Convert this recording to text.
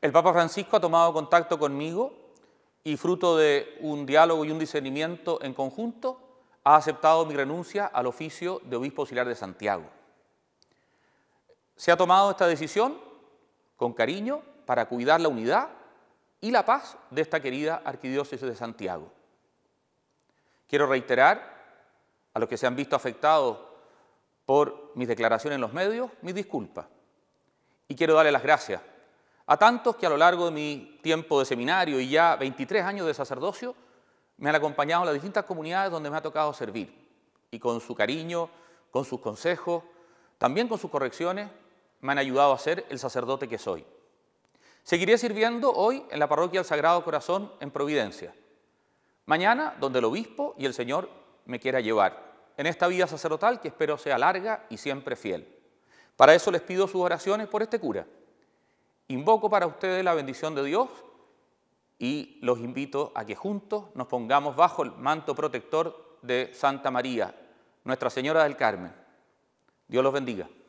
El Papa Francisco ha tomado contacto conmigo y fruto de un diálogo y un discernimiento en conjunto, ha aceptado mi renuncia al oficio de obispo auxiliar de Santiago. Se ha tomado esta decisión con cariño para cuidar la unidad y la paz de esta querida arquidiócesis de Santiago. Quiero reiterar a los que se han visto afectados por mis declaraciones en los medios, mis disculpas. Y quiero darle las gracias a tantos que a lo largo de mi tiempo de seminario y ya 23 años de sacerdocio, me han acompañado en las distintas comunidades donde me ha tocado servir. Y con su cariño, con sus consejos, también con sus correcciones, me han ayudado a ser el sacerdote que soy. Seguiré sirviendo hoy en la parroquia del Sagrado Corazón en Providencia. Mañana, donde el obispo y el Señor me quiera llevar, en esta vida sacerdotal que espero sea larga y siempre fiel. Para eso les pido sus oraciones por este cura. Invoco para ustedes la bendición de Dios y los invito a que juntos nos pongamos bajo el manto protector de Santa María, Nuestra Señora del Carmen. Dios los bendiga.